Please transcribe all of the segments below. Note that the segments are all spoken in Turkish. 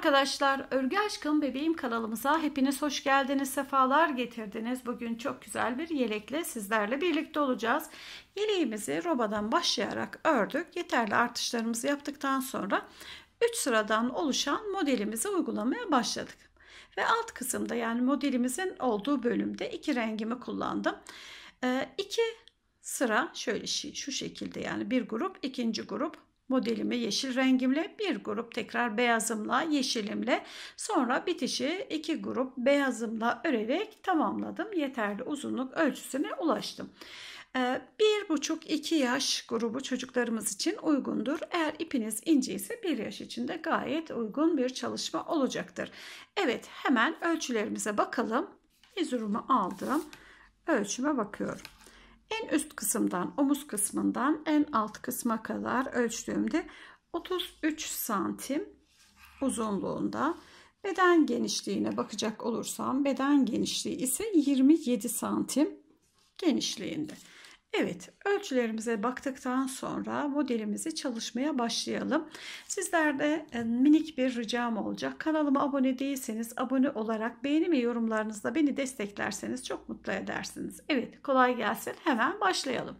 arkadaşlar, Örgü Aşkım Bebeğim kanalımıza hepiniz hoş geldiniz, sefalar getirdiniz. Bugün çok güzel bir yelekle sizlerle birlikte olacağız. Yeleğimizi robadan başlayarak ördük. Yeterli artışlarımızı yaptıktan sonra 3 sıradan oluşan modelimizi uygulamaya başladık. Ve alt kısımda yani modelimizin olduğu bölümde iki rengimi kullandım. 2 ee, sıra şöyle şu şekilde yani bir grup, ikinci grup modelimi yeşil rengimle bir grup tekrar beyazımla yeşilimle sonra bitişi iki grup beyazımla örerek tamamladım. Yeterli uzunluk ölçüsüne ulaştım. 1,5-2 ee, yaş grubu çocuklarımız için uygundur. Eğer ipiniz ince ise 1 yaş için de gayet uygun bir çalışma olacaktır. Evet hemen ölçülerimize bakalım. Mezurumu aldım. Ölçüme bakıyorum. En üst kısımdan omuz kısmından en alt kısma kadar ölçtüğümde 33 santim uzunluğunda. Beden genişliğine bakacak olursam beden genişliği ise 27 santim genişliğinde. Evet, ölçülerimize baktıktan sonra modelimizi çalışmaya başlayalım. Sizlerde e, minik bir ricam olacak. Kanalıma abone değilseniz abone olarak beğeni ve yorumlarınızla beni desteklerseniz çok mutlu edersiniz. Evet, kolay gelsin. Hemen başlayalım.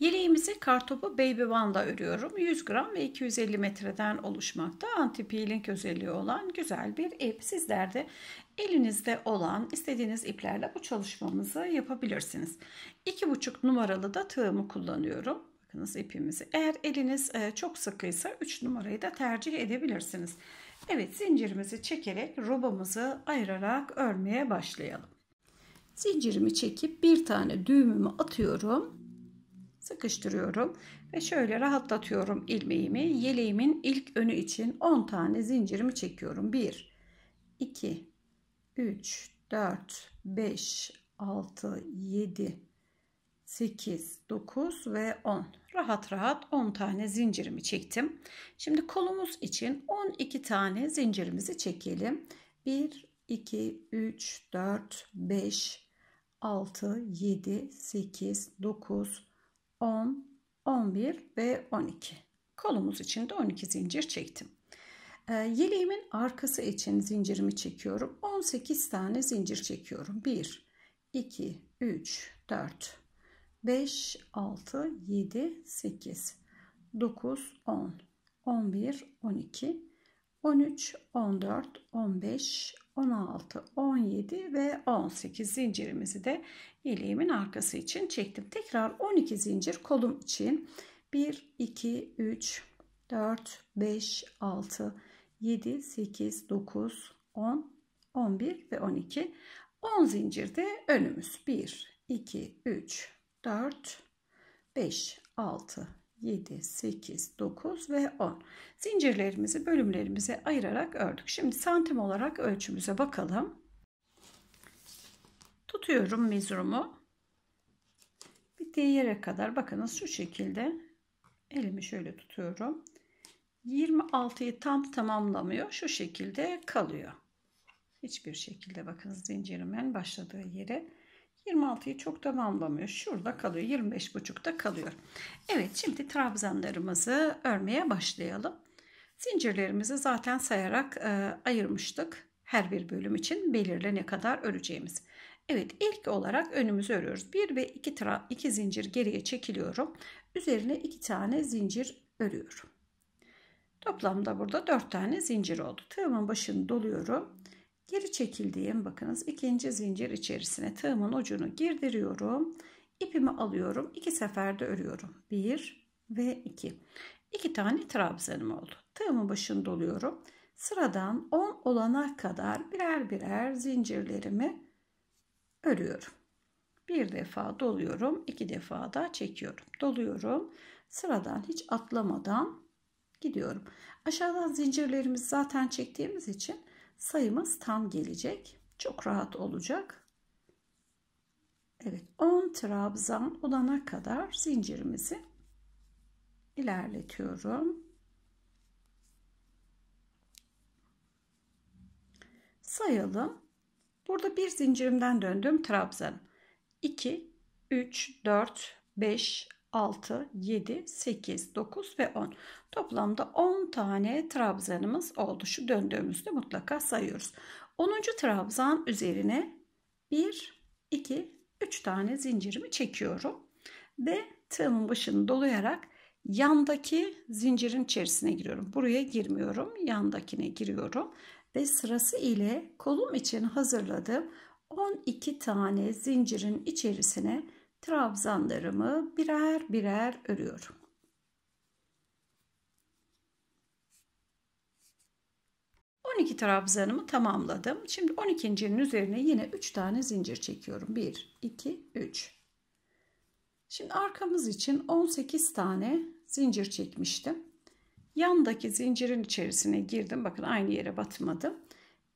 Yeleğimizi kartopu Baby One'la örüyorum. 100 gram ve 250 metreden oluşmakta. Anti peeling özelliği olan güzel bir ip. Sizler de Elinizde olan istediğiniz iplerle bu çalışmamızı yapabilirsiniz. 2,5 numaralı da tığımı kullanıyorum. Bakınız ipimizi. Eğer eliniz e, çok sıkıysa 3 numarayı da tercih edebilirsiniz. Evet zincirimizi çekerek robamızı ayırarak örmeye başlayalım. Zincirimi çekip bir tane düğümümü atıyorum. Sıkıştırıyorum ve şöyle rahatlatıyorum ilmeğimi. Yeleğimin ilk önü için 10 tane zincirimi çekiyorum. 1 2 3, 4, 5, 6, 7, 8, 9 ve 10. Rahat rahat 10 tane zincirimi çektim. Şimdi kolumuz için 12 tane zincirimizi çekelim. 1, 2, 3, 4, 5, 6, 7, 8, 9, 10, 11 ve 12. Kolumuz için de 12 zincir çektim. E, yeleğimin arkası için zincirimi çekiyorum. 18 tane zincir çekiyorum. 1, 2, 3, 4, 5, 6, 7, 8, 9, 10, 11, 12, 13, 14, 15, 16, 17 ve 18 zincirimizi de yeleğimin arkası için çektim. Tekrar 12 zincir kolum için 1, 2, 3, 4, 5, 6, 7, 7, 8, 9, 10, 11 ve 12. 10 zincirde önümüz 1, 2, 3, 4, 5, 6, 7, 8, 9 ve 10. Zincirlerimizi bölümlerimize ayırarak ördük. Şimdi santim olarak ölçümüze bakalım. Tutuyorum mezurumu. Bittiği yere kadar bakınız şu şekilde elimi şöyle tutuyorum. 26'yı tam tamamlamıyor. Şu şekilde kalıyor. Hiçbir şekilde bakın zincirimin başladığı yere 26'yı çok tamamlamıyor. Şurada kalıyor. 25 kalıyor. Evet şimdi trabzanlarımızı örmeye başlayalım. Zincirlerimizi zaten sayarak e, ayırmıştık. Her bir bölüm için belirle ne kadar öreceğimiz. Evet ilk olarak önümüzü örüyoruz. 1 ve 2 iki, iki zincir geriye çekiliyorum. Üzerine 2 tane zincir örüyorum. Toplamda burada 4 tane zincir oldu. Tığımın başını doluyorum. Geri çekildiğim bakınız ikinci zincir içerisine tığımın ucunu girdiriyorum. İpimi alıyorum. iki seferde örüyorum. 1 ve 2. 2 tane trabzanım oldu. Tığımın başını doluyorum. Sıradan 10 olana kadar birer birer zincirlerimi örüyorum. Bir defa doluyorum. iki defa da çekiyorum. Doluyorum. Sıradan hiç atlamadan gidiyorum. Aşağıdan zincirlerimizi zaten çektiğimiz için sayımız tam gelecek. Çok rahat olacak. Evet 10 trabzan olana kadar zincirimizi ilerletiyorum. Sayalım. Burada bir zincirimden döndüm trabzan. 2, 3, 4, 5, 6, 7, 8, 9 ve 10. Toplamda 10 tane trabzanımız oldu. Şu döndüğümüzde mutlaka sayıyoruz. 10. trabzan üzerine 1, 2, 3 tane zincirimi çekiyorum. Ve tığımın başını dolayarak yandaki zincirin içerisine giriyorum. Buraya girmiyorum. Yandakine giriyorum. Ve sırası ile kolum için hazırladığım 12 tane zincirin içerisine trabzanlarımı birer birer örüyorum. 12 trabzanımı tamamladım. Şimdi 12.'nin üzerine yine 3 tane zincir çekiyorum. 1, 2, 3. Şimdi arkamız için 18 tane zincir çekmiştim. Yandaki zincirin içerisine girdim. Bakın aynı yere batmadım.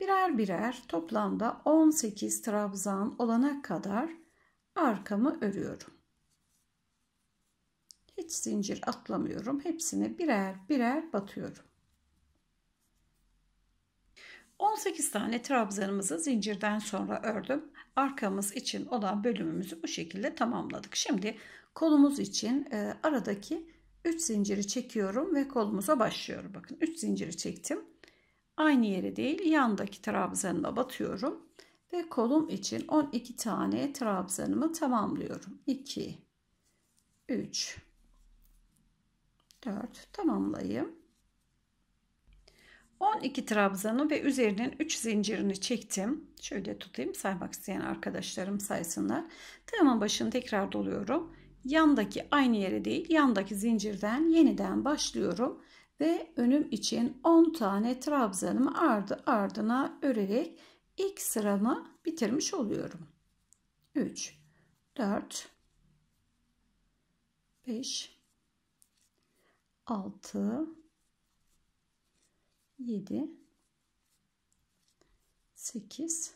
Birer birer toplamda 18 trabzan olana kadar arkamı örüyorum. Hiç zincir atlamıyorum. Hepsini birer birer batıyorum. 18 tane trabzanımızı zincirden sonra ördüm. Arkamız için olan bölümümüzü bu şekilde tamamladık. Şimdi kolumuz için e, aradaki 3 zinciri çekiyorum ve kolumuza başlıyorum. Bakın 3 zinciri çektim. Aynı yere değil yandaki trabzanına batıyorum. Ve kolum için 12 tane trabzanımı tamamlıyorum. 2, 3, 4 tamamlayayım. 12 trabzanı ve üzerinin 3 zincirini çektim. Şöyle tutayım saymak isteyen arkadaşlarım saysınlar. Tığımın başını tekrar doluyorum. Yandaki aynı yere değil yandaki zincirden yeniden başlıyorum. Ve önüm için 10 tane trabzanımı ardı ardına örerek ilk sıramı bitirmiş oluyorum. 3, 4, 5, 6, 7 8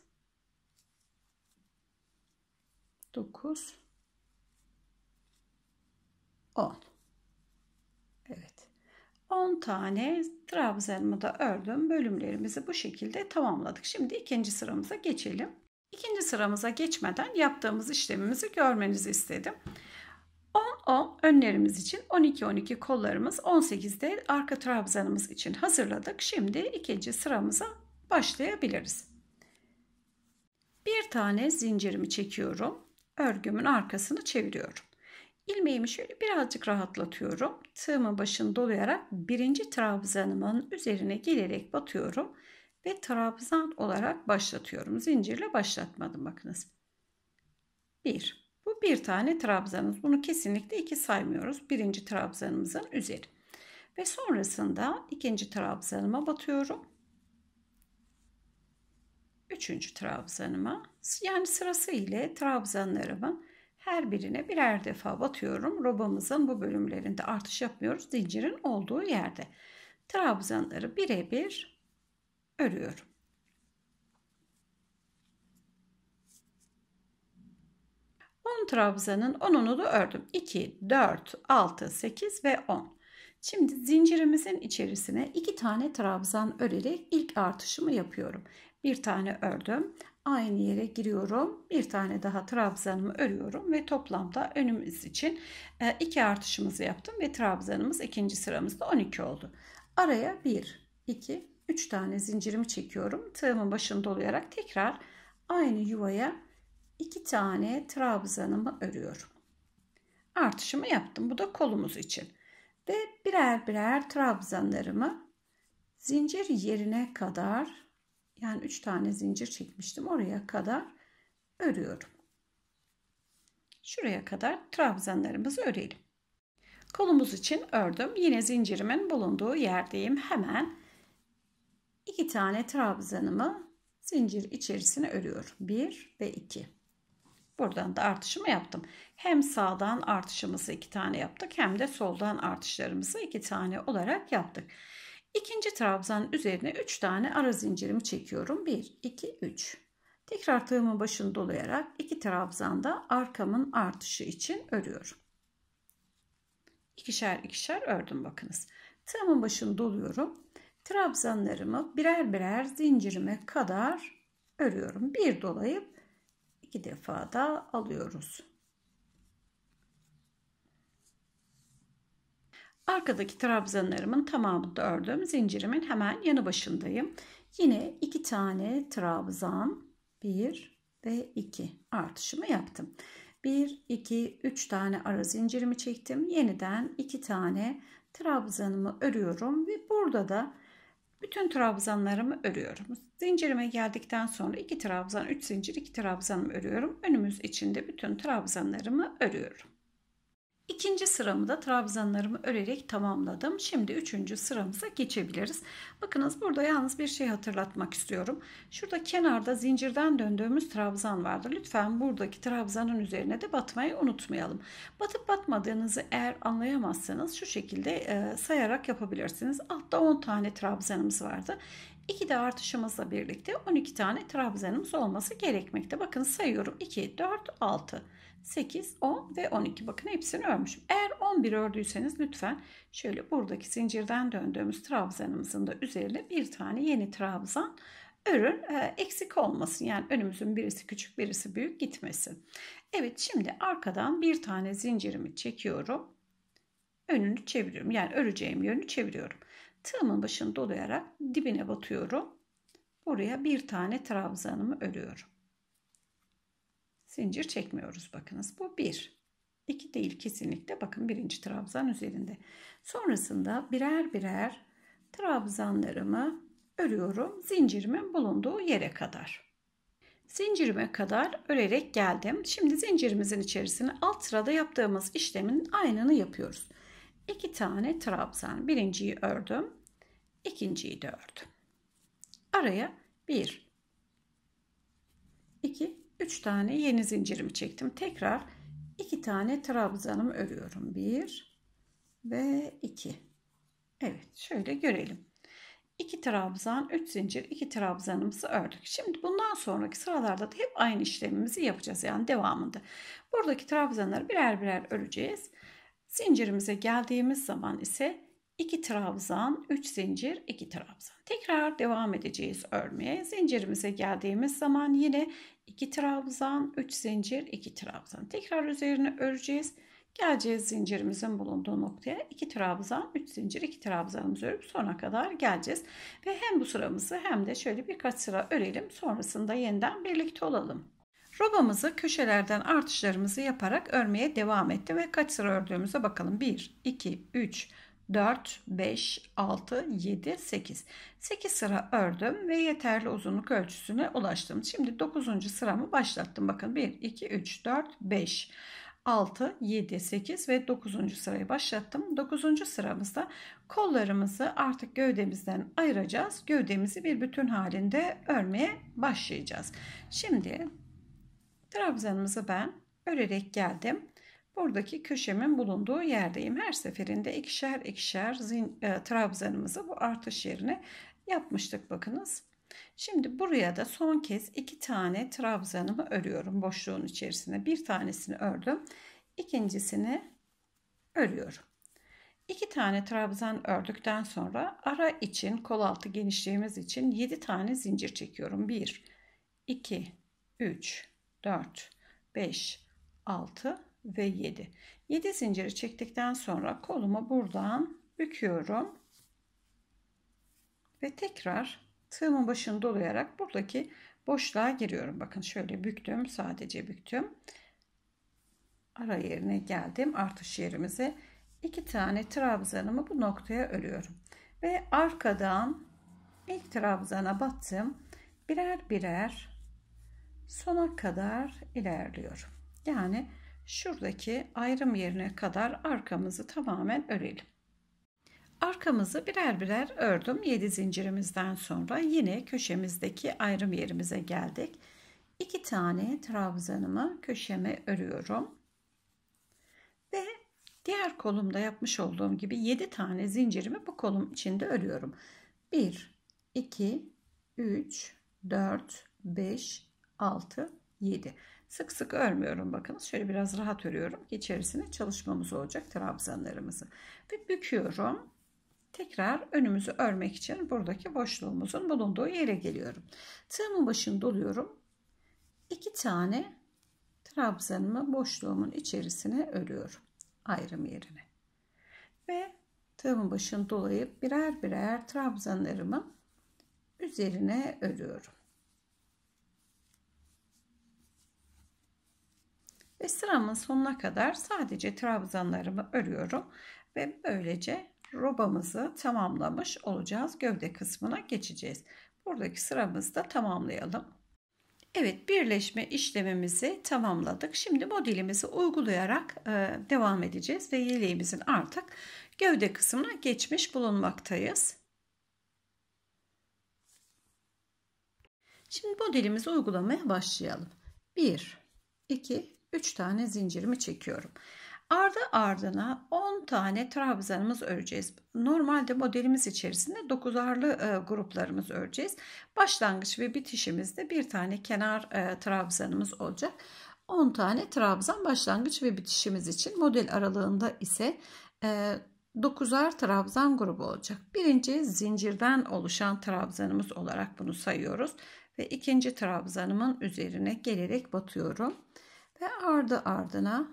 9 10 Evet 10 tane trabzanımı da ördüm bölümlerimizi bu şekilde tamamladık şimdi ikinci sıramıza geçelim İkinci sıramıza geçmeden yaptığımız işlemimizi görmenizi istedim 10 önlerimiz için 12 12 kollarımız 18 18'de arka trabzanımız için hazırladık. Şimdi ikinci sıramıza başlayabiliriz. Bir tane zincirimi çekiyorum. Örgümün arkasını çeviriyorum. İlmeğimi şöyle birazcık rahatlatıyorum. Tığımın başını dolayarak birinci trabzanımın üzerine gelerek batıyorum ve trabzan olarak başlatıyorum. Zincirle başlatmadım bakınız. 1 bir tane trabzanımız. Bunu kesinlikle iki saymıyoruz. Birinci trabzanımızın üzeri. Ve sonrasında ikinci trabzanıma batıyorum. Üçüncü trabzanıma. Yani sırası ile trabzanlarımın her birine birer defa batıyorum. Robamızın bu bölümlerinde artış yapmıyoruz. Zincirin olduğu yerde. Trabzanları birebir örüyorum. son trabzanın 10'unu da ördüm. 2, 4, 6, 8 ve 10. Şimdi zincirimizin içerisine 2 tane trabzan örerek ilk artışımı yapıyorum. Bir tane ördüm. Aynı yere giriyorum. Bir tane daha trabzanımı örüyorum ve toplamda önümüz için 2 e, artışımızı yaptım ve trabzanımız ikinci sıramızda 12 oldu. Araya 1, 2, 3 tane zincirimi çekiyorum. Tığımın başını dolayarak tekrar aynı yuvaya iki tane trabzanımı örüyorum. Artışımı yaptım. Bu da kolumuz için. Ve birer birer trabzanlarımı zincir yerine kadar yani üç tane zincir çekmiştim. Oraya kadar örüyorum. Şuraya kadar trabzanlarımızı örelim. Kolumuz için ördüm. Yine zincirimin bulunduğu yerdeyim. Hemen iki tane trabzanımı zincir içerisine örüyorum. 1 ve 2. Buradan da artışımı yaptım. Hem sağdan artışımızı iki tane yaptık hem de soldan artışlarımızı iki tane olarak yaptık. İkinci trabzanın üzerine 3 tane ara zincirimi çekiyorum. 1, 2, 3. Tekrar tığımın başını dolayarak iki trabzanda arkamın artışı için örüyorum. İkişer ikişer ördüm bakınız. Tığımın başını doluyorum. Trabzanlarımı birer birer zincirime kadar örüyorum. Bir dolayıp iki defa da alıyoruz. Arkadaki trabzanlarımın tamamını ördüm. Zincirimin hemen yanı başındayım. Yine iki tane trabzan bir ve iki artışımı yaptım. Bir, iki, üç tane ara zincirimi çektim. Yeniden iki tane trabzanımı örüyorum ve burada da bütün trabzanlarımı örüyorum. Zincirime geldikten sonra 2 trabzan, 3 zincir, 2 trabzanımı örüyorum. Önümüz içinde bütün trabzanlarımı örüyorum. İkinci sıramı da trabzanlarımı örerek tamamladım. Şimdi üçüncü sıramıza geçebiliriz. Bakınız burada yalnız bir şey hatırlatmak istiyorum. Şurada kenarda zincirden döndüğümüz trabzan vardı. Lütfen buradaki trabzanın üzerine de batmayı unutmayalım. Batıp batmadığınızı eğer anlayamazsanız şu şekilde e, sayarak yapabilirsiniz. Altta 10 tane trabzanımız vardı. 2 de artışımızla birlikte 12 tane trabzanımız olması gerekmekte. Bakın sayıyorum 2, 4, 6. 8, 10 ve 12. Bakın hepsini örmüşüm. Eğer 11 ördüyseniz lütfen şöyle buradaki zincirden döndüğümüz trabzanımızın da üzerine bir tane yeni trabzan örün. E, eksik olmasın. Yani önümüzün birisi küçük birisi büyük gitmesin. Evet şimdi arkadan bir tane zincirimi çekiyorum. Önünü çeviriyorum. Yani öreceğim yönü çeviriyorum. Tığımın başını dolayarak dibine batıyorum. Buraya bir tane trabzanımı örüyorum zincir çekmiyoruz. Bakınız bu bir, 2 değil kesinlikle. Bakın birinci trabzan üzerinde. Sonrasında birer birer trabzanlarımı örüyorum. Zincirimin bulunduğu yere kadar. Zincirime kadar örerek geldim. Şimdi zincirimizin içerisine alt sırada yaptığımız işlemin aynını yapıyoruz. İki tane trabzan. Birinciyi ördüm. ikinciyi de ördüm. Araya bir, iki. 3 tane yeni zincirimi çektim. Tekrar 2 tane trabzanımı örüyorum. 1 ve 2. Evet şöyle görelim. 2 trabzan, 3 zincir, 2 trabzanımızı ördük. Şimdi bundan sonraki sıralarda da hep aynı işlemimizi yapacağız. Yani devamında. Buradaki trabzanları birer birer öreceğiz. Zincirimize geldiğimiz zaman ise 2 trabzan, 3 zincir, 2 trabzan. Tekrar devam edeceğiz örmeye. Zincirimize geldiğimiz zaman yine 2 trabzan, 3 zincir, 2 trabzan. Tekrar üzerine öreceğiz. Geleceğiz zincirimizin bulunduğu noktaya 2 trabzan, 3 zincir, 2 trabzanımızı örüp sona kadar geleceğiz. Ve hem bu sıramızı hem de şöyle birkaç sıra örelim. Sonrasında yeniden birlikte olalım. Robamızı köşelerden artışlarımızı yaparak örmeye devam ettim ve kaç sıra ördüğümüze bakalım. 1, 2, 3, 4 4, 5, 6, 7, 8. 8 sıra ördüm ve yeterli uzunluk ölçüsüne ulaştım. Şimdi 9. sıramı başlattım. Bakın 1, 2, 3, 4, 5, 6, 7, 8 ve 9. sırayı başlattım. 9. sıramızda kollarımızı artık gövdemizden ayıracağız. Gövdemizi bir bütün halinde örmeye başlayacağız. Şimdi trabzanımızı ben örerek geldim buradaki köşemin bulunduğu yerdeyim. Her seferinde ikişer ikişer zin, e, trabzanımızı bu artış yerine yapmıştık bakınız. Şimdi buraya da son kez iki tane trabzanımı örüyorum boşluğun içerisine. Bir tanesini ördüm. ikincisini örüyorum. İki tane trabzan ördükten sonra ara için kol altı genişliğimiz için 7 tane zincir çekiyorum. 1, 2, 3, 4, 5, 6, ve 7. 7 zinciri çektikten sonra kolumu buradan büküyorum. Ve tekrar tığımın başını dolayarak buradaki boşluğa giriyorum. Bakın şöyle büktüm. Sadece büktüm. Ara yerine geldim. Artış yerimize iki tane trabzanımı bu noktaya örüyorum. Ve arkadan ilk trabzana battım. Birer birer sona kadar ilerliyorum. Yani bu şuradaki ayrım yerine kadar arkamızı tamamen örelim. Arkamızı birer birer ördüm. 7 zincirimizden sonra yine köşemizdeki ayrım yerimize geldik. 2 tane trabzanımı köşeme örüyorum. Ve diğer kolumda yapmış olduğum gibi 7 tane zincirimi bu kolum içinde örüyorum. 1 2 3 4 5 6 7 Sık sık örmüyorum bakınız. Şöyle biraz rahat örüyorum. İçerisine çalışmamız olacak trabzanlarımızı. Ve büküyorum. Tekrar önümüzü örmek için buradaki boşluğumuzun bulunduğu yere geliyorum. Tığımın başını doluyorum. İki tane trabzanımı boşluğumun içerisine örüyorum. Ayrım yerine. Ve tığımın başını dolayıp birer birer trabzanlarımı üzerine örüyorum. Ve sıramın sonuna kadar sadece trabzanlarımı örüyorum. Ve böylece robamızı tamamlamış olacağız. Gövde kısmına geçeceğiz. Buradaki sıramızı da tamamlayalım. Evet birleşme işlemimizi tamamladık. Şimdi modelimizi uygulayarak e, devam edeceğiz ve yeleğimizin artık gövde kısmına geçmiş bulunmaktayız. Şimdi modelimizi uygulamaya başlayalım. 1, 2, 3 tane zincirimi çekiyorum. Ardı ardına 10 tane trabzanımız öreceğiz. Normalde modelimiz içerisinde 9'arlı e, gruplarımız öreceğiz. Başlangıç ve bitişimizde bir tane kenar e, trabzanımız olacak. 10 tane trabzan başlangıç ve bitişimiz için model aralığında ise e, 9'ar trabzan grubu olacak. Birinci zincirden oluşan trabzanımız olarak bunu sayıyoruz ve ikinci trabzanımın üzerine gelerek batıyorum ve ardı ardına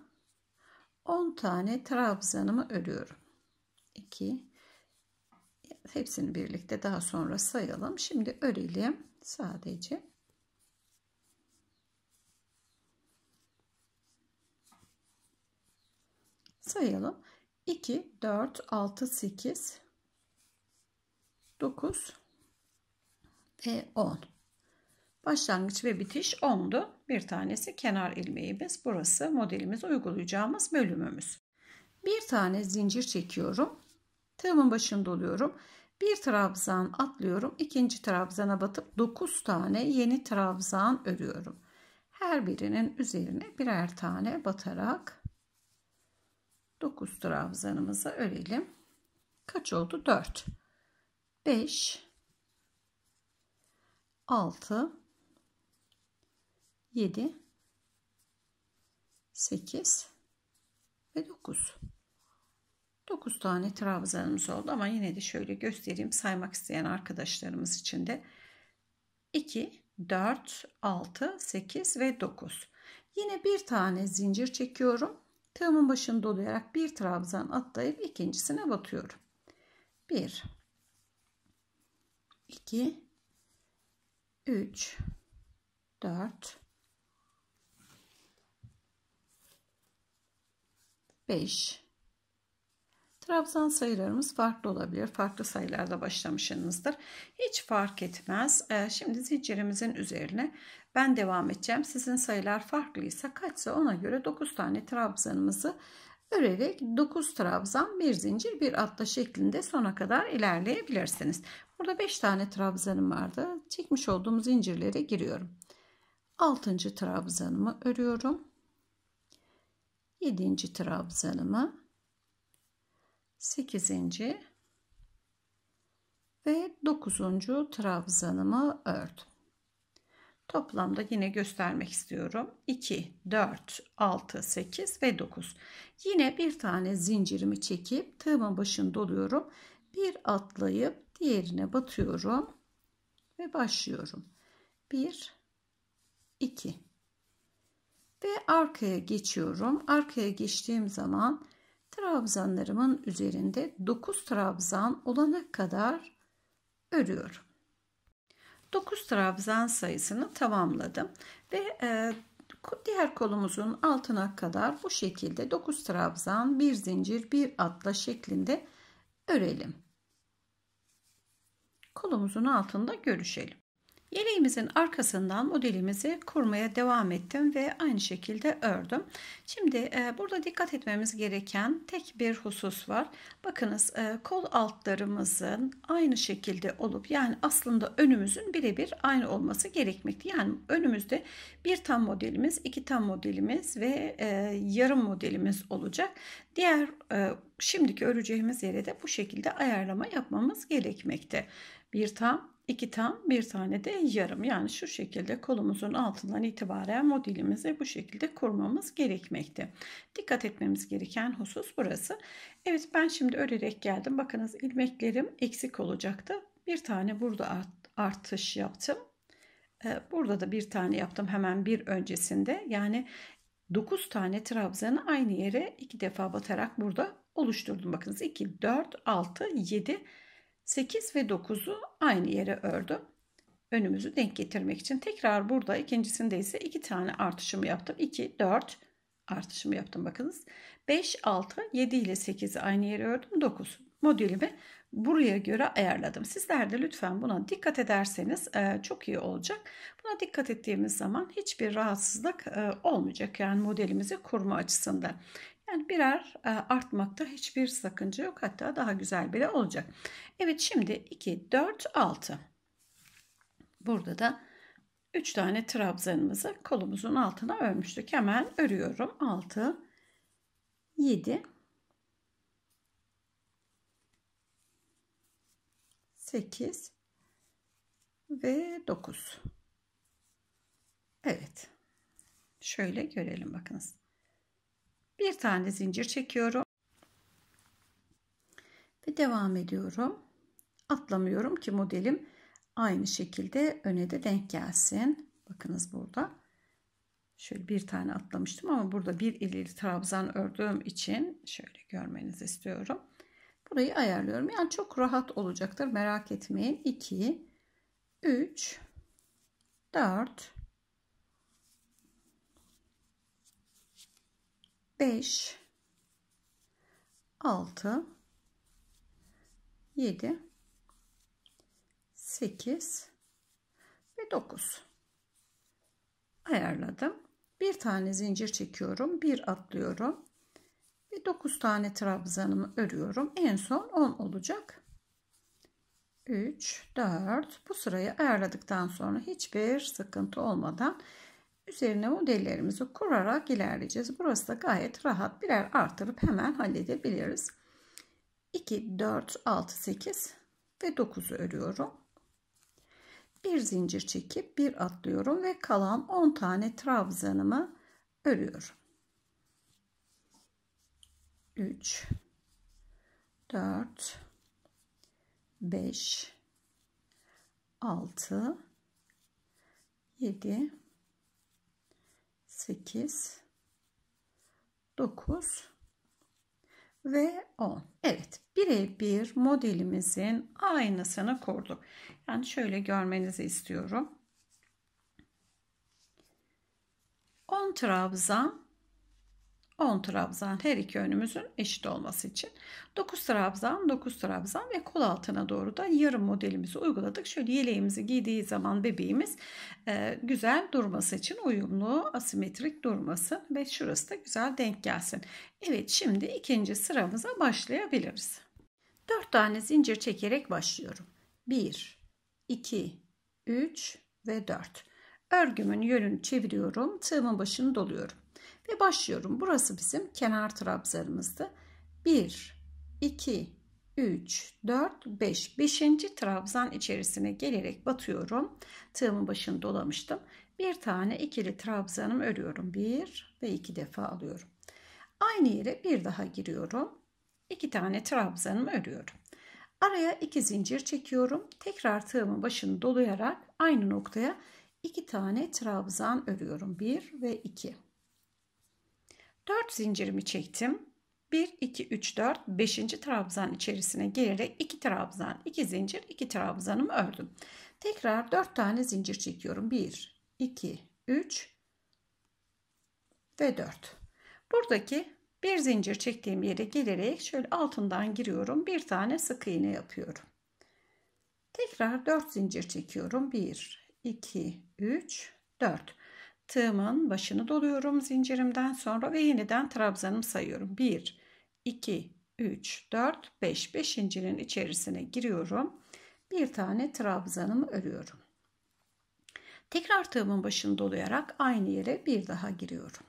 10 tane trabzanımı örüyorum. 2 hepsini birlikte daha sonra sayalım. Şimdi örelim sadece. Sayalım. 2 4 6 8 9 ve 10. Başlangıç ve bitiş 10'du bir tanesi kenar ilmeğimiz. Burası modelimiz uygulayacağımız bölümümüz. Bir tane zincir çekiyorum. Tığımın başını doluyorum. Bir trabzan atlıyorum. ikinci trabzana batıp 9 tane yeni trabzan örüyorum. Her birinin üzerine birer tane batarak 9 trabzanımızı örelim. Kaç oldu? 4 5 6 7 8 ve 9 9 tane trabzanımız oldu ama yine de şöyle göstereyim saymak isteyen arkadaşlarımız için de 2 4 6 8 ve 9 yine bir tane zincir çekiyorum tığımın başını dolayarak bir trabzan atlayıp ikincisine batıyorum 1 2 3 4 5. Trabzan sayılarımız farklı olabilir. Farklı sayılarda başlamışsınızdır. Hiç fark etmez. Ee, şimdi zincirimizin üzerine ben devam edeceğim. Sizin sayılar farklıysa kaçsa ona göre 9 tane trabzanımızı örerek 9 trabzan bir zincir bir atla şeklinde sona kadar ilerleyebilirsiniz. Burada 5 tane trabzanım vardı. Çekmiş olduğum zincirlere giriyorum. 6. trabzanımı örüyorum. 7. trabzanımı, 8. ve 9. trabzanımı ördüm. Toplamda yine göstermek istiyorum. 2, 4, 6, 8 ve 9. Yine bir tane zincirimi çekip tığımın başını doluyorum. Bir atlayıp diğerine batıyorum ve başlıyorum. 1, 2, ve arkaya geçiyorum. Arkaya geçtiğim zaman trabzanlarımın üzerinde 9 trabzan olana kadar örüyorum. 9 trabzan sayısını tamamladım ve e, diğer kolumuzun altına kadar bu şekilde 9 trabzan bir zincir bir atla şeklinde örelim kolumuzun altında görüşelim Yeleğimizin arkasından modelimizi kurmaya devam ettim ve aynı şekilde ördüm. Şimdi e, burada dikkat etmemiz gereken tek bir husus var. Bakınız e, kol altlarımızın aynı şekilde olup yani aslında önümüzün birebir aynı olması gerekmekte. Yani önümüzde bir tam modelimiz, iki tam modelimiz ve e, yarım modelimiz olacak. Diğer e, şimdiki öreceğimiz yere de bu şekilde ayarlama yapmamız gerekmekte. Bir tam 2 tam bir tane de yarım yani şu şekilde kolumuzun altından itibaren modelimizi bu şekilde kurmamız gerekmekte. Dikkat etmemiz gereken husus burası. Evet ben şimdi örerek geldim. Bakınız ilmeklerim eksik olacaktı. Bir tane burada artış yaptım. Ee, burada da bir tane yaptım hemen bir öncesinde. Yani 9 tane trabzanı aynı yere iki defa batarak burada oluşturdum. Bakınız 2, 4, 6, 7, 8 ve 9'u aynı yere ördüm. Önümüzü denk getirmek için tekrar burada ikincisinde ise 2 iki tane artışımı yaptım. 2, 4 artışımı yaptım bakınız. 5, 6, 7 ile 8'i aynı yere ördüm. 9 modelimi buraya göre ayarladım. Sizler de lütfen buna dikkat ederseniz e, çok iyi olacak. Buna dikkat ettiğimiz zaman hiçbir rahatsızlık e, olmayacak. Yani modelimizi kurma açısından. Yani birer e, artmakta hiçbir sakınca yok. Hatta daha güzel bile olacak. Evet şimdi 2, 4, 6. Burada da 3 tane trabzanımızı kolumuzun altına örmüştük. Hemen örüyorum. 6, 7, 8 ve 9. Evet. Şöyle görelim bakınız bir tane zincir çekiyorum ve devam ediyorum atlamıyorum ki modelim aynı şekilde öne de denk gelsin bakınız burada şöyle bir tane atlamıştım ama burada bir ileri trabzan ördüğüm için şöyle görmenizi istiyorum burayı ayarlıyorum yani çok rahat olacaktır merak etmeyin 2 3 4 5 6 7 8 ve 9 ayarladım. Bir tane zincir çekiyorum. Bir atlıyorum. Ve 9 tane trabzanımı örüyorum. En son 10 olacak. 3, 4 bu sırayı ayarladıktan sonra hiçbir sıkıntı olmadan Üzerine modellerimizi kurarak ilerleyeceğiz. Burası da gayet rahat. Birer artırıp hemen halledebiliriz. 2, 4, 6, 8 ve 9'u örüyorum. Bir zincir çekip bir atlıyorum ve kalan 10 tane trabzanımı örüyorum. 3 4 5 6 7 8 9 ve 10. Evet birebir modelimizin aynısını kurduk. Yani şöyle görmenizi istiyorum. 10 trabzan 10 trabzan her iki önümüzün eşit olması için. 9 trabzan, 9 trabzan ve kol altına doğru da yarım modelimizi uyguladık. Şöyle yeleğimizi giydiği zaman bebeğimiz e, güzel durması için uyumlu, asimetrik durmasın ve şurası da güzel denk gelsin. Evet şimdi ikinci sıramıza başlayabiliriz. 4 tane zincir çekerek başlıyorum. 1, 2, 3 ve 4. Örgümün yönünü çeviriyorum. Tığımın başını doluyorum. Ve başlıyorum. Burası bizim kenar trabzanımızdı. 1, 2, 3, 4, 5. Beşinci trabzan içerisine gelerek batıyorum. Tığımın başını dolamıştım. Bir tane ikili trabzanım örüyorum. 1 ve 2 defa alıyorum. Aynı yere bir daha giriyorum. 2 tane trabzanımı örüyorum. Araya 2 zincir çekiyorum. Tekrar tığımın başını dolayarak aynı noktaya 2 tane trabzan örüyorum. 1 ve 2. 4 zincirimi çektim. 1, 2, 3, 4, 5. trabzan içerisine girerek 2 trabzan, 2 zincir, 2 trabzanımı ördüm. Tekrar 4 tane zincir çekiyorum. 1, 2, 3 ve 4. Buradaki bir zincir çektiğim yere gelerek şöyle altından giriyorum. Bir tane sık iğne yapıyorum. Tekrar 4 zincir çekiyorum. 1, 2, 3, 4. Tığımın başını doluyorum zincirimden sonra ve yeniden trabzanımı sayıyorum. 1, 2, 3, 4, 5. Beşincinin içerisine giriyorum. Bir tane trabzanımı örüyorum. Tekrar tığımın başını dolayarak aynı yere bir daha giriyorum.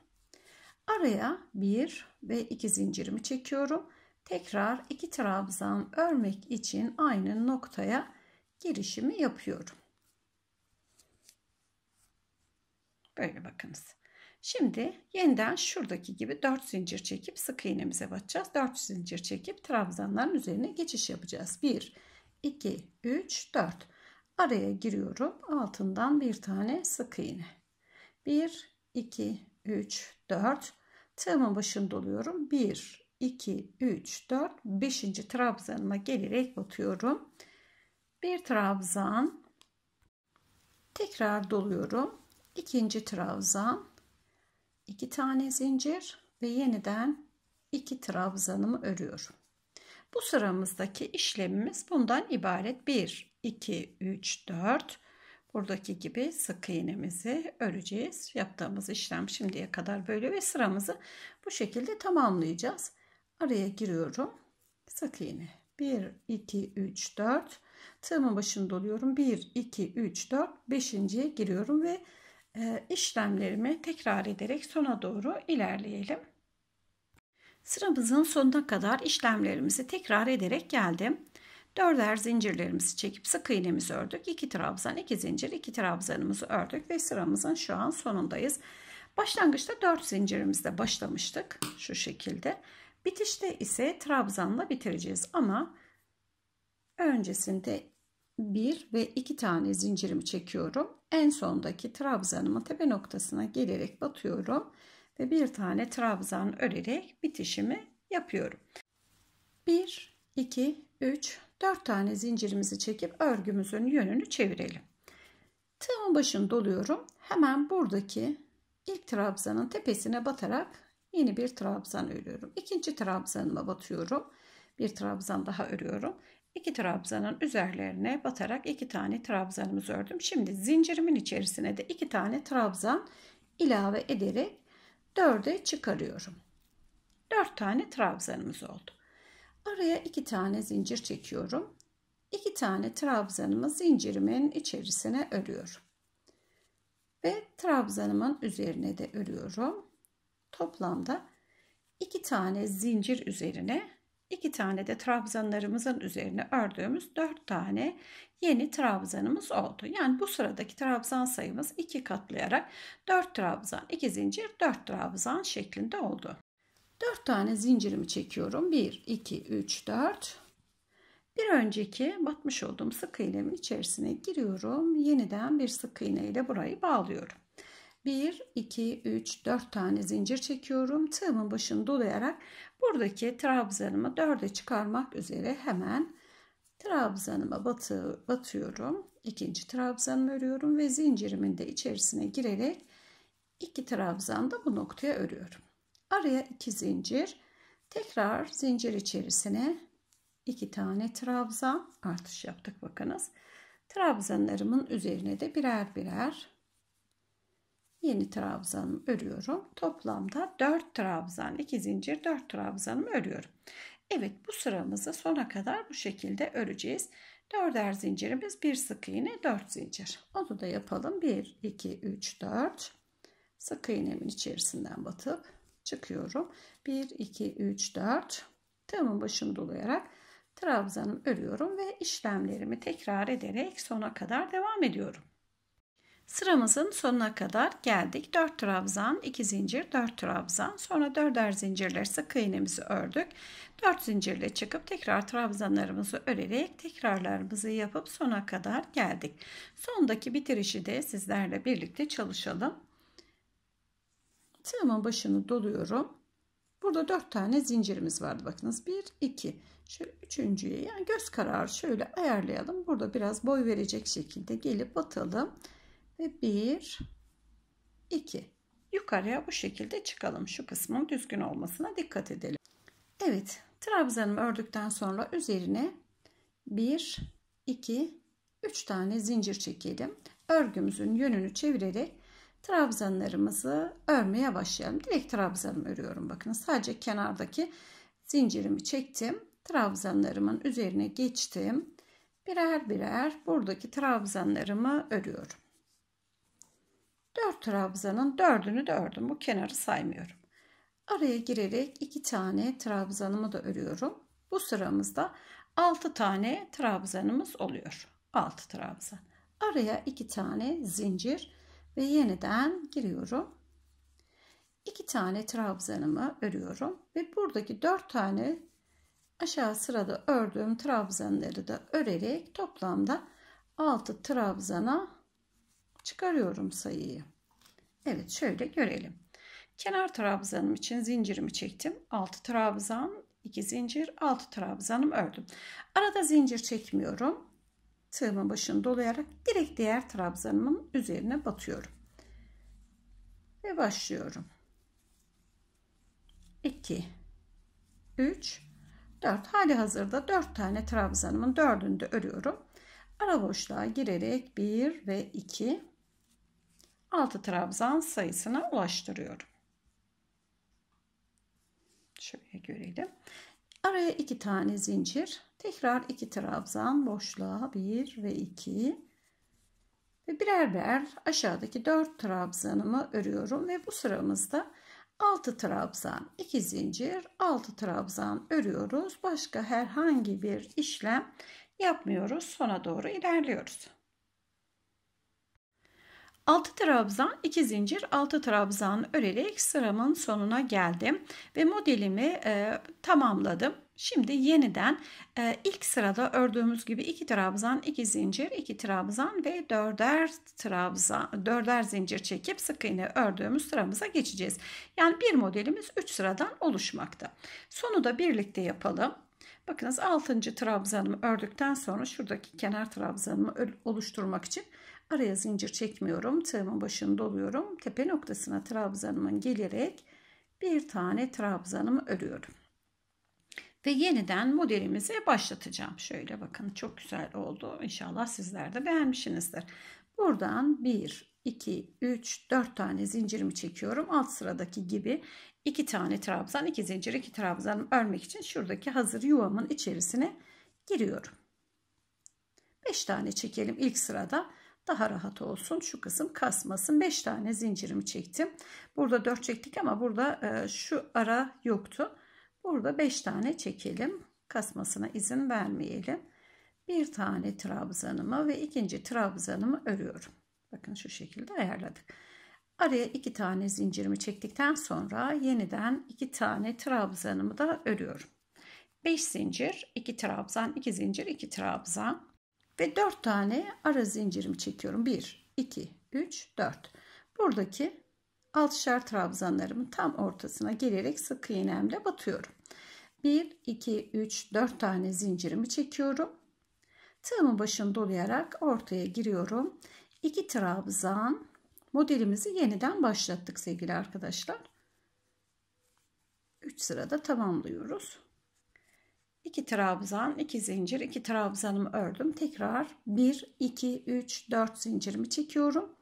Araya 1 ve 2 zincirimi çekiyorum. Tekrar 2 trabzan örmek için aynı noktaya girişimi yapıyorum. Böyle bakınız. Şimdi yeniden şuradaki gibi 4 zincir çekip sık iğnemize batacağız. 4 zincir çekip trabzanların üzerine geçiş yapacağız. 1, 2, 3, 4. Araya giriyorum. Altından bir tane sık iğne. 1, 2, 3, 4. Tığımın başını doluyorum. 1, 2, 3, 4. 5. trabzanıma gelerek batıyorum. Bir trabzan. Tekrar doluyorum ikinci trabzan iki tane zincir ve yeniden iki trabzanımı örüyorum bu sıramızdaki işlemimiz bundan ibaret 1 2 3 4 buradaki gibi sık iğnemizi öreceğiz yaptığımız işlem şimdiye kadar böyle ve sıramızı bu şekilde tamamlayacağız araya giriyorum sık iğne 1 2 3 4 tığımın başını doluyorum 1 2 3 4 5.ye giriyorum ve ee, işlemlerimi tekrar ederek sona doğru ilerleyelim. Sıramızın sonuna kadar işlemlerimizi tekrar ederek geldim. Dörder zincirlerimizi çekip sık iğnemizi ördük. 2 trabzan, 2 zincir, 2 trabzanımızı ördük ve sıramızın şu an sonundayız. Başlangıçta 4 zincirimizle başlamıştık şu şekilde. Bitişte ise trabzanla bitireceğiz ama öncesinde 1 ve 2 tane zincirimi çekiyorum en sondaki trabzanımı tepe noktasına gelerek batıyorum ve bir tane trabzan örerek bitişimi yapıyorum. 1 2 3 4 tane zincirimizi çekip örgümüzün yönünü çevirelim. Tığımın başını doluyorum. Hemen buradaki ilk trabzanın tepesine batarak yeni bir trabzan örüyorum. İkinci trabzanıma batıyorum. Bir trabzan daha örüyorum iki trabzanın üzerlerine batarak iki tane trabzanımızı ördüm. Şimdi zincirimin içerisine de iki tane trabzan ilave ederek dörde çıkarıyorum. Dört tane trabzanımız oldu. Araya iki tane zincir çekiyorum. İki tane trabzanımı zincirimin içerisine örüyorum. Ve trabzanımın üzerine de örüyorum. Toplamda iki tane zincir üzerine iki tane de trabzanlarımızın üzerine ördüğümüz dört tane yeni trabzanımız oldu. Yani bu sıradaki trabzan sayımız iki katlayarak dört trabzan, iki zincir, dört trabzan şeklinde oldu. Dört tane zincirimi çekiyorum. Bir, iki, üç, dört. Bir önceki batmış olduğum sık iğnemin içerisine giriyorum. Yeniden bir sık iğne ile burayı bağlıyorum. 1, 2, 3, 4 tane zincir çekiyorum. Tığımın başını dolayarak buradaki trabzanımı 4'e çıkarmak üzere hemen trabzanıma batı, batıyorum. İkinci trabzanımı örüyorum ve zincirimin de içerisine girerek iki trabzan da bu noktaya örüyorum. Araya iki zincir. Tekrar zincir içerisine iki tane trabzan artış yaptık bakınız. Trabzanlarımın üzerine de birer birer yeni trabzanımı örüyorum. Toplamda 4 trabzan, 2 zincir 4 trabzanımı örüyorum. Evet bu sıramızı sona kadar bu şekilde öreceğiz. Dörder zincirimiz bir sık iğne 4 zincir. Onu da yapalım. 1, 2, 3, 4. Sık iğnemin içerisinden batıp çıkıyorum. 1, 2, 3, 4. Tığımın başını dolayarak trabzanımı örüyorum ve işlemlerimi tekrar ederek sona kadar devam ediyorum. Sıramızın sonuna kadar geldik. 4 trabzan, 2 zincir, 4 trabzan. Sonra 4'er zincirler sık iğnemizi ördük. 4 zincirle çıkıp tekrar trabzanlarımızı örerek tekrarlarımızı yapıp sona kadar geldik. Sondaki bitirişi de sizlerle birlikte çalışalım. Sıramın başını doluyorum. Burada 4 tane zincirimiz vardı. Bakınız 1, 2. Şöyle üçüncüye yani göz kararı şöyle ayarlayalım. Burada biraz boy verecek şekilde gelip batalım ve 1 2 yukarıya bu şekilde çıkalım. Şu kısmın düzgün olmasına dikkat edelim. Evet, trabzanımı ördükten sonra üzerine 1 2 3 tane zincir çekelim. Örgümüzün yönünü çevirerek trabzanlarımızı örmeye başlayalım. Direkt trabzanımı örüyorum. Bakın sadece kenardaki zincirimi çektim. Trabzanlarımın üzerine geçtim. Birer birer buradaki trabzanlarımı örüyorum. 4 trabzanın 4'ünü de ördüm. Bu kenarı saymıyorum. Araya girerek 2 tane trabzanımı da örüyorum. Bu sıramızda 6 tane trabzanımız oluyor. 6 trabzan. Araya 2 tane zincir ve yeniden giriyorum. 2 tane trabzanımı örüyorum ve buradaki 4 tane aşağı sırada ördüğüm trabzanları da örerek toplamda 6 trabzana çıkarıyorum sayıyı. Evet şöyle görelim. Kenar trabzanım için zincirimi çektim. 6 trabzan, 2 zincir, 6 trabzanım ördüm. Arada zincir çekmiyorum. Tığımın başını dolayarak direkt diğer trabzanımın üzerine batıyorum. Ve başlıyorum. 2 3 4 hali hazırda 4 tane trabzanımın 4'ünü de örüyorum. Ara boşluğa girerek 1 ve 2 6 trabzan sayısına ulaştırıyorum. Şöyle görelim. Araya 2 tane zincir. Tekrar 2 trabzan boşluğa 1 ve 2 ve birer birer aşağıdaki 4 trabzanımı örüyorum ve bu sıramızda 6 trabzan 2 zincir 6 trabzan örüyoruz başka herhangi bir işlem yapmıyoruz sona doğru ilerliyoruz 6 trabzan 2 zincir 6 trabzan örerek sıramın sonuna geldim ve modelimi e, tamamladım. Şimdi yeniden e, ilk sırada ördüğümüz gibi 2 trabzan 2 zincir 2 trabzan ve 4'er trabzan 4'er zincir çekip sık iğne ördüğümüz sıramıza geçeceğiz. Yani bir modelimiz 3 sıradan oluşmakta. Sonu da birlikte yapalım. Bakınız 6. trabzanımı ördükten sonra şuradaki kenar trabzanımı oluşturmak için Araya zincir çekmiyorum. Tığımın başını doluyorum. Tepe noktasına trabzanımın gelerek bir tane trabzanımı örüyorum. Ve yeniden modelimizi başlatacağım. Şöyle bakın çok güzel oldu. İnşallah sizler de beğenmişsinizdir. Buradan 1, 2, 3, 4 tane zincirimi çekiyorum. Alt sıradaki gibi 2 tane trabzan, 2 zincir, 2 trabzan örmek için şuradaki hazır yuvamın içerisine giriyorum. 5 tane çekelim ilk sırada daha rahat olsun. Şu kısım kasmasın. 5 tane zincirimi çektim. Burada 4 çektik ama burada e, şu ara yoktu. Burada 5 tane çekelim. Kasmasına izin vermeyelim. Bir tane trabzanımı ve ikinci trabzanımı örüyorum. Bakın şu şekilde ayarladık. Araya iki tane zincirimi çektikten sonra yeniden iki tane trabzanımı da örüyorum. 5 zincir, 2 trabzan, 2 zincir, 2 trabzan. Ve 4 tane ara zincirimi çekiyorum. 1, 2, 3, 4. Buradaki altışar trabzanlarımın tam ortasına gelerek sık iğnemle batıyorum. 1, 2, 3, 4 tane zincirimi çekiyorum. Tığımın başını dolayarak ortaya giriyorum. 2 trabzan modelimizi yeniden başlattık sevgili arkadaşlar. 3 sırada tamamlıyoruz. 2 trabzan, 2 zincir, 2 trabzanımı ördüm. Tekrar 1, 2, 3, 4 zincirimi çekiyorum.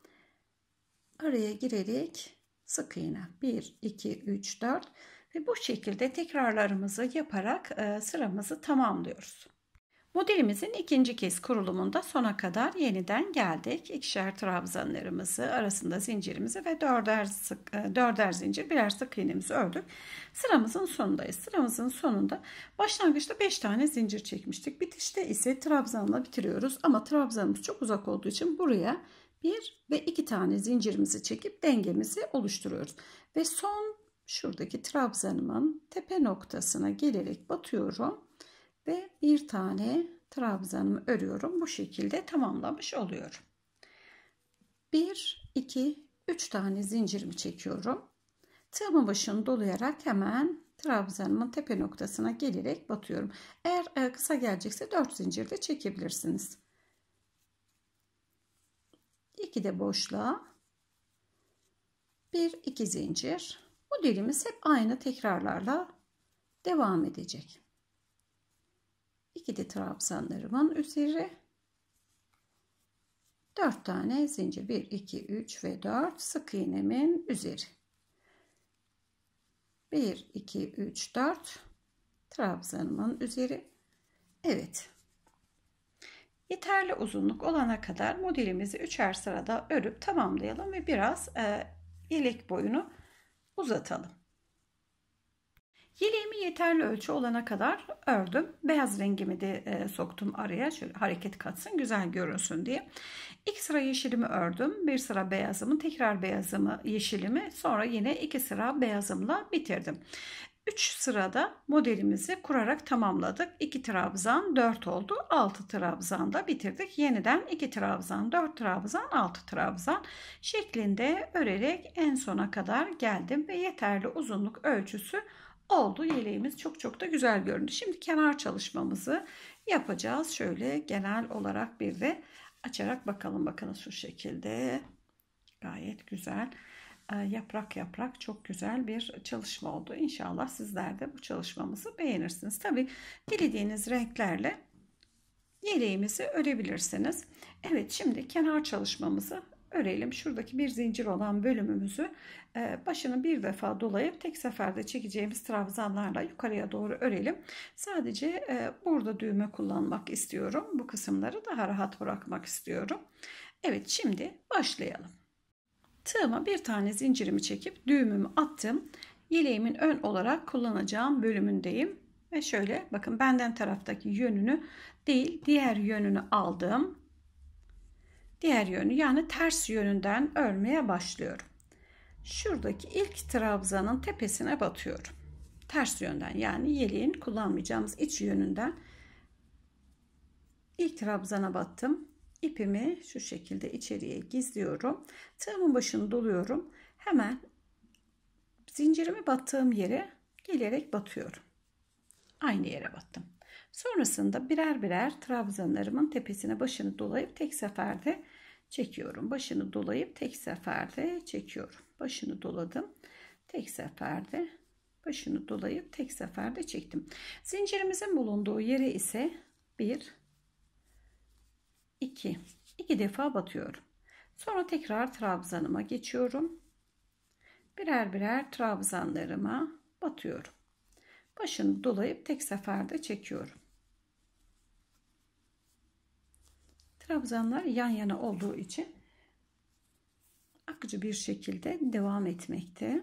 Araya girerek sık iğne 1, 2, 3, 4 ve bu şekilde tekrarlarımızı yaparak e, sıramızı tamamlıyoruz. Modelimizin ikinci kez kurulumunda sona kadar yeniden geldik. İkişer trabzanlarımızı, arasında zincirimizi ve dörder, sık, e, dörder zincir birer sık iğnemizi ördük. Sıramızın sonundayız. Sıramızın sonunda başlangıçta 5 tane zincir çekmiştik. Bitişte ise trabzanla bitiriyoruz ama trabzanımız çok uzak olduğu için buraya 1 ve 2 tane zincirimizi çekip dengemizi oluşturuyoruz. Ve son şuradaki trabzanımın tepe noktasına gelerek batıyorum ve bir tane trabzanımı örüyorum. Bu şekilde tamamlamış oluyorum. 1 2 3 tane zincirimi çekiyorum. Tığımın başını dolayarak hemen trabzanımın tepe noktasına gelerek batıyorum. Eğer e, kısa gelecekse 4 zincir de çekebilirsiniz. 2 de boşluğa 1 2 zincir. Bu dilimiz hep aynı tekrarlarla devam edecek. 2 de trabzanlarımın üzeri 4 tane zincir 1 2 3 ve 4 sık iğnemin üzeri 1 2 3 4 trabzanımın üzeri Evet yeterli uzunluk olana kadar modelimizi üçer sırada örüp tamamlayalım ve biraz e, yelek boyunu uzatalım Yeleğimi yeterli ölçü olana kadar ördüm. Beyaz rengimi de e, soktum araya. Şöyle hareket katsın, güzel görünsün diye. İlk sıra yeşilimi ördüm. Bir sıra beyazımı, tekrar beyazımı, yeşilimi. Sonra yine iki sıra beyazımla bitirdim. 3 sırada modelimizi kurarak tamamladık. 2 trabzan 4 oldu. 6 da bitirdik. Yeniden 2 trabzan 4 trabzan 6 trabzan şeklinde örerek en sona kadar geldim ve yeterli uzunluk ölçüsü oldu. Yeleğimiz çok çok da güzel göründü. Şimdi kenar çalışmamızı yapacağız. Şöyle genel olarak bir de açarak bakalım. Bakın şu şekilde gayet güzel ee, yaprak yaprak çok güzel bir çalışma oldu. İnşallah sizler de bu çalışmamızı beğenirsiniz. Tabi dilediğiniz renklerle yeleğimizi örebilirsiniz. Evet şimdi kenar çalışmamızı örelim. Şuradaki bir zincir olan bölümümüzü e, başını bir defa dolayıp tek seferde çekeceğimiz trabzanlarla yukarıya doğru örelim. Sadece e, burada düğme kullanmak istiyorum. Bu kısımları daha rahat bırakmak istiyorum. Evet şimdi başlayalım. Tığıma bir tane zincirimi çekip düğümümü attım. Yeleğimin ön olarak kullanacağım bölümündeyim. Ve şöyle bakın benden taraftaki yönünü değil diğer yönünü aldım diğer yönü yani ters yönünden örmeye başlıyorum. Şuradaki ilk trabzanın tepesine batıyorum. Ters yönden yani yeleğin kullanmayacağımız iç yönünden ilk trabzana battım. İpimi şu şekilde içeriye gizliyorum. Tığımın başını doluyorum. Hemen zincirimi battığım yere gelerek batıyorum. Aynı yere battım. Sonrasında birer birer trabzanlarımın tepesine başını dolayıp tek seferde çekiyorum. Başını dolayıp tek seferde çekiyorum. Başını doladım. Tek seferde başını dolayıp tek seferde çektim. Zincirimizin bulunduğu yere ise 1 2 2 defa batıyorum. Sonra tekrar trabzanıma geçiyorum. Birer birer trabzanlarıma batıyorum. Başını dolayıp tek seferde çekiyorum. Trabzanlar yan yana olduğu için akıcı bir şekilde devam etmekte.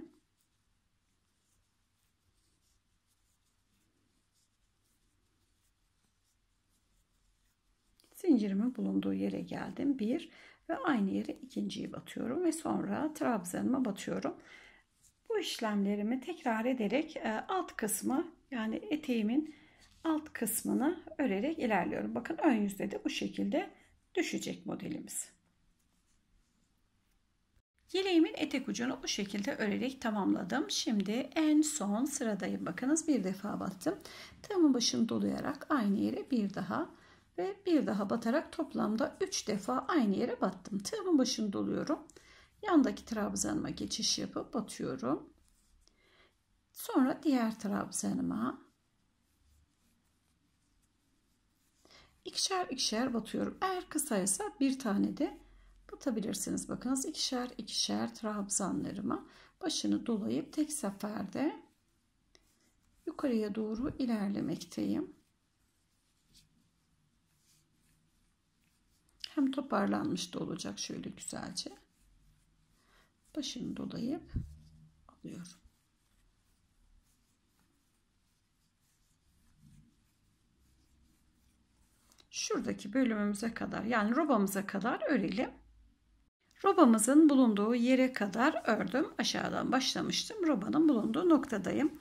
Zincirimin bulunduğu yere geldim. Bir ve aynı yere ikinciyi batıyorum ve sonra trabzanıma batıyorum. Bu işlemlerimi tekrar ederek e, alt kısmı yani eteğimin alt kısmını örerek ilerliyorum. Bakın ön yüzde de bu şekilde düşecek modelimiz. Yeleğimin etek ucunu bu şekilde örerek tamamladım. Şimdi en son sıradayım. Bakınız bir defa battım. Tığımın başını dolayarak aynı yere bir daha ve bir daha batarak toplamda 3 defa aynı yere battım. Tığımın başını doluyorum. Yandaki trabzanıma geçiş yapıp batıyorum. Sonra diğer trabzanıma ikişer ikişer batıyorum. Eğer kısaysa bir tane de batabilirsiniz. Bakınız ikişer ikişer trabzanlarıma başını dolayıp tek seferde yukarıya doğru ilerlemekteyim. Hem toparlanmış da olacak şöyle güzelce. Başını dolayıp alıyorum. şuradaki bölümümüze kadar yani robamıza kadar örelim. Robamızın bulunduğu yere kadar ördüm. Aşağıdan başlamıştım. Robanın bulunduğu noktadayım.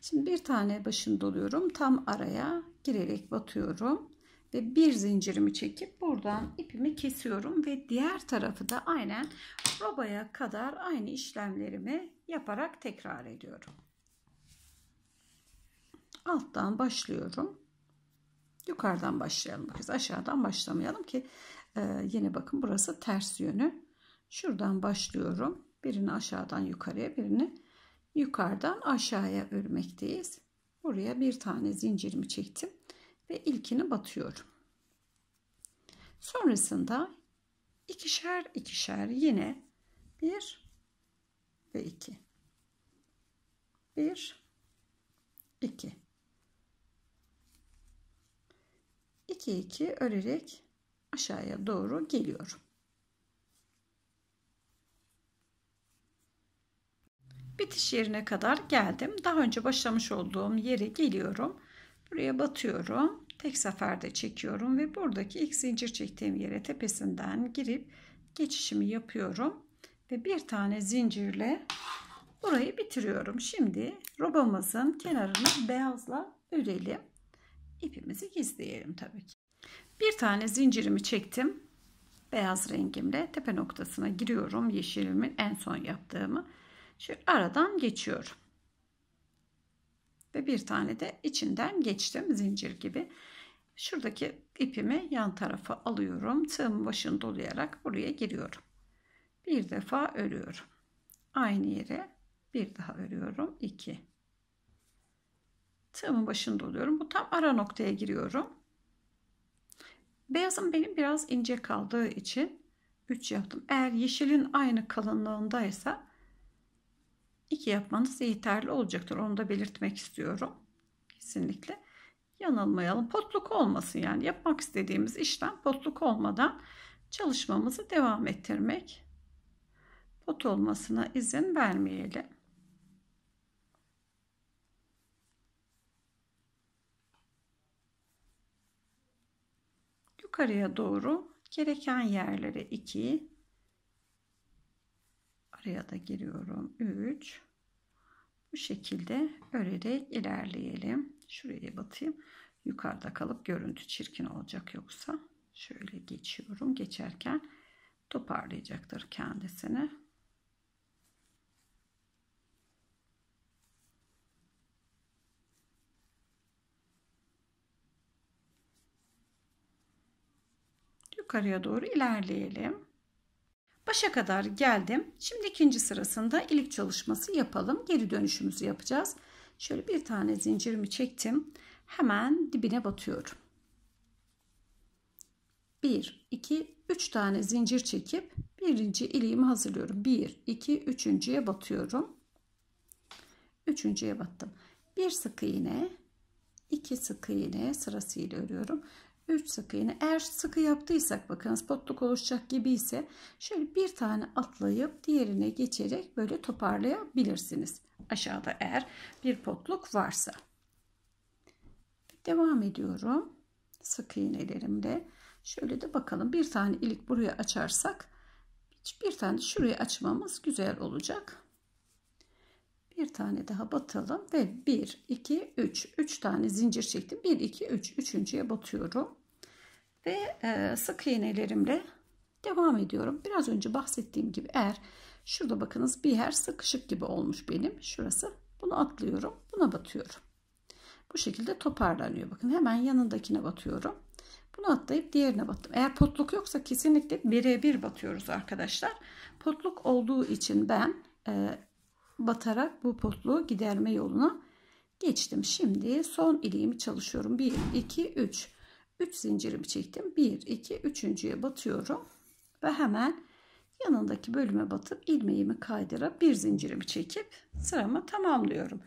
Şimdi bir tane başını doluyorum. Tam araya girerek batıyorum. Ve bir zincirimi çekip buradan ipimi kesiyorum. Ve diğer tarafı da aynen robaya kadar aynı işlemlerimi yaparak tekrar ediyorum. Alttan başlıyorum. Yukarıdan başlayalım. biz, aşağıdan başlamayalım ki e, yine bakın burası ters yönü. Şuradan başlıyorum. Birini aşağıdan yukarıya birini yukarıdan aşağıya örmekteyiz. Buraya bir tane zincirimi çektim ve ilkini batıyorum. Sonrasında ikişer ikişer yine bir ve iki, bir iki. 2 2 örerek aşağıya doğru geliyorum. Bitiş yerine kadar geldim. Daha önce başlamış olduğum yere geliyorum. Buraya batıyorum. Tek seferde çekiyorum ve buradaki ilk zincir çektiğim yere tepesinden girip geçişimi yapıyorum. Ve bir tane zincirle burayı bitiriyorum. Şimdi robamızın kenarını beyazla örelim ipimizi gizleyelim tabii ki. Bir tane zincirimi çektim. Beyaz rengimle tepe noktasına giriyorum. Yeşilimin en son yaptığımı. Şöyle aradan geçiyorum. Ve bir tane de içinden geçtim zincir gibi. Şuradaki ipimi yan tarafa alıyorum. Tığımın başını dolayarak buraya giriyorum. Bir defa örüyorum. Aynı yere bir daha örüyorum. 2 Tığımın başında oluyorum. Bu tam ara noktaya giriyorum. Beyazım benim biraz ince kaldığı için 3 yaptım. Eğer yeşilin aynı kalınlığındaysa 2 yapmanız yeterli olacaktır. Onu da belirtmek istiyorum. Kesinlikle yanılmayalım. Potluk olmasın yani yapmak istediğimiz işlem potluk olmadan çalışmamızı devam ettirmek. Pot olmasına izin vermeyelim. yukarıya doğru gereken yerlere 2 araya da giriyorum 3 bu şekilde örerek ilerleyelim şuraya batayım yukarıda kalıp görüntü çirkin olacak yoksa şöyle geçiyorum geçerken toparlayacaktır kendisini yukarıya doğru ilerleyelim. Başa kadar geldim. Şimdi ikinci sırasında ilik çalışması yapalım. Geri dönüşümüzü yapacağız. Şöyle bir tane zincirimi çektim. Hemen dibine batıyorum. 1, 2, 3 tane zincir çekip birinci iliğimi hazırlıyorum. 1, 2, 3.ye batıyorum. 3.ye battım. 1 sık iğne, 2 sık iğne sırasıyla örüyorum. 3 sık iğne. Eğer sıkı yaptıysak bakınız potluk oluşacak gibi ise şöyle bir tane atlayıp diğerine geçerek böyle toparlayabilirsiniz. Aşağıda eğer bir potluk varsa. Devam ediyorum. Sık iğnelerimle. Şöyle de bakalım bir tane ilik buraya açarsak bir tane şuraya açmamız güzel olacak. Bir tane daha batalım ve 1, 2, 3. 3 tane zincir çektim. 1, 2, 3. Üçüncüye batıyorum. Ve e, sık iğnelerimle devam ediyorum. Biraz önce bahsettiğim gibi eğer şurada bakınız bir yer sıkışık gibi olmuş benim. Şurası. Bunu atlıyorum. Buna batıyorum. Bu şekilde toparlanıyor. Bakın hemen yanındakine batıyorum. Bunu atlayıp diğerine battım. Eğer potluk yoksa kesinlikle birebir batıyoruz arkadaşlar. Potluk olduğu için ben e, batarak bu potluğu giderme yoluna geçtim. Şimdi son iliğimi çalışıyorum. 1 2 3 3 zincirimi çektim. 1 2 3.'ye batıyorum ve hemen yanındaki bölüme batıp ilmeğimi kaydırıp bir zincirimi çekip sıramı tamamlıyorum.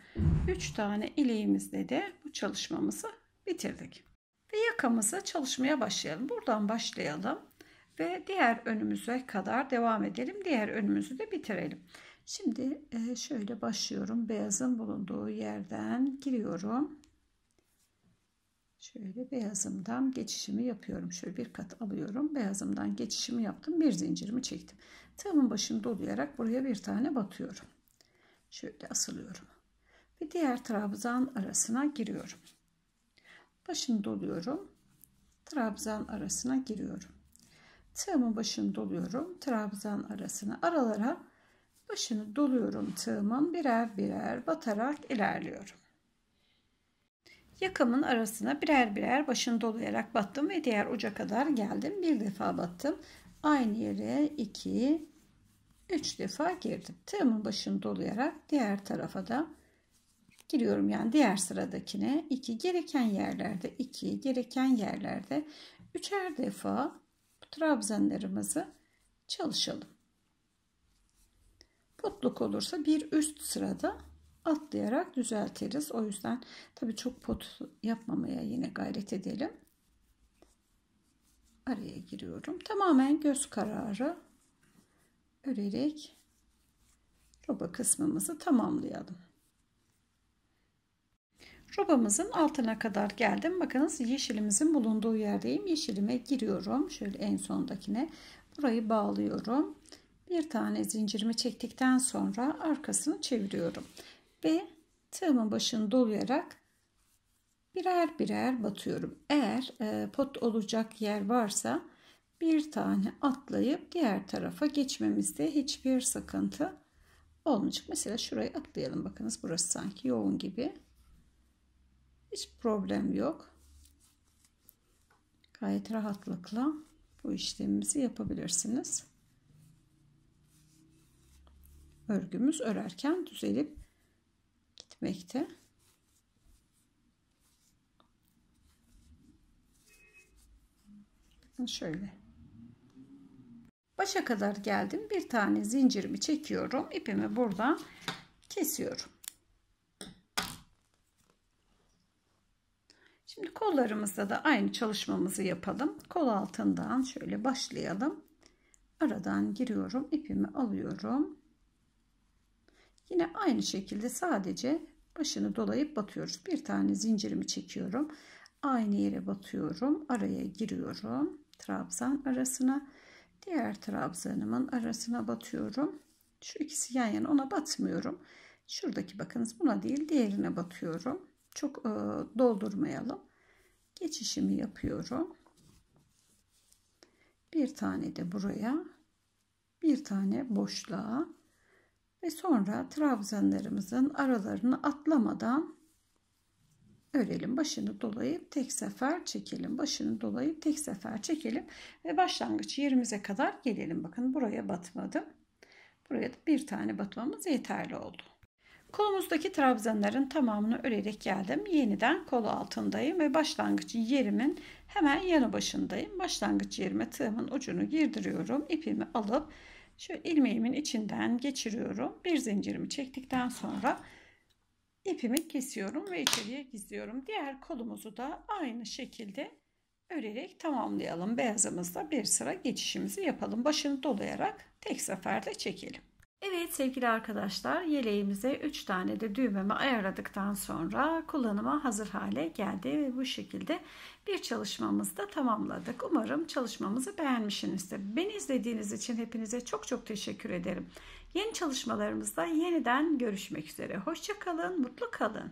3 tane ileğimizle de bu çalışmamızı bitirdik. Ve yakamızı çalışmaya başlayalım. Buradan başlayalım ve diğer önümüze kadar devam edelim. Diğer önümüzü de bitirelim. Şimdi e, şöyle başlıyorum. Beyazın bulunduğu yerden giriyorum. Şöyle beyazımdan geçişimi yapıyorum. Şöyle bir kat alıyorum. Beyazımdan geçişimi yaptım. Bir zincirimi çektim. Tığımın başını dolayarak buraya bir tane batıyorum. Şöyle asılıyorum. Ve diğer trabzan arasına giriyorum. Başını doluyorum. Trabzan arasına giriyorum. Tığımın başını doluyorum. Trabzan arasına aralara Başını doluyorum tığımın birer birer batarak ilerliyorum. Yakamın arasına birer birer başını dolayarak battım ve diğer uca kadar geldim. Bir defa battım. Aynı yere 2 3 defa girdim. Tığımın başını dolayarak diğer tarafa da giriyorum. Yani diğer sıradakine 2 gereken yerlerde 2 gereken yerlerde üçer defa trabzanlarımızı çalışalım. Potluk olursa bir üst sırada atlayarak düzeltiriz. O yüzden tabi çok pot yapmamaya yine gayret edelim. Araya giriyorum. Tamamen göz kararı örerek roba kısmımızı tamamlayalım. Robamızın altına kadar geldim. Bakınız yeşilimizin bulunduğu yerdeyim. Yeşilime giriyorum. Şöyle en sondakine. Burayı bağlıyorum bir tane zincirimi çektikten sonra arkasını çeviriyorum ve tığımın başını dolayarak birer birer batıyorum. Eğer e, pot olacak yer varsa bir tane atlayıp diğer tarafa geçmemizde hiçbir sıkıntı olmayacak. Mesela şurayı atlayalım. Bakınız burası sanki yoğun gibi. Hiç problem yok. Gayet rahatlıkla bu işlemimizi yapabilirsiniz örgümüz örerken düzelip gitmekte. Şöyle. Başa kadar geldim. Bir tane zincirimi çekiyorum. İpimi buradan kesiyorum. Şimdi kollarımızda da aynı çalışmamızı yapalım. Kol altından şöyle başlayalım. Aradan giriyorum. ipimi alıyorum. Yine aynı şekilde sadece başını dolayıp batıyoruz. Bir tane zincirimi çekiyorum. Aynı yere batıyorum. Araya giriyorum. Trabzan arasına. Diğer trabzanımın arasına batıyorum. Şu ikisi yan yana ona batmıyorum. Şuradaki bakınız buna değil diğerine batıyorum. Çok e, doldurmayalım. Geçişimi yapıyorum. Bir tane de buraya. Bir tane boşluğa. Ve sonra trabzanlarımızın aralarını atlamadan örelim. Başını dolayıp tek sefer çekelim. Başını dolayıp tek sefer çekelim. Ve başlangıç yerimize kadar gelelim. Bakın buraya batmadım. Buraya da bir tane batmamız yeterli oldu. Kolumuzdaki trabzanların tamamını örerek geldim. Yeniden kolu altındayım ve başlangıç yerimin hemen yanı başındayım. Başlangıç yerime tığımın ucunu girdiriyorum. İpimi alıp şöyle ilmeğimin içinden geçiriyorum. Bir zincirimi çektikten sonra ipimi kesiyorum ve içeriye gizliyorum. Diğer kolumuzu da aynı şekilde örerek tamamlayalım. Beyazımızda bir sıra geçişimizi yapalım. Başını dolayarak tek seferde çekelim. Evet sevgili arkadaşlar yeleğimize 3 tane de düğmemi ayarladıktan sonra kullanıma hazır hale geldi ve bu şekilde bir çalışmamızı da tamamladık. Umarım çalışmamızı beğenmişsinizdir. Beni izlediğiniz için hepinize çok çok teşekkür ederim. Yeni çalışmalarımızda yeniden görüşmek üzere. Hoşçakalın, mutlu kalın.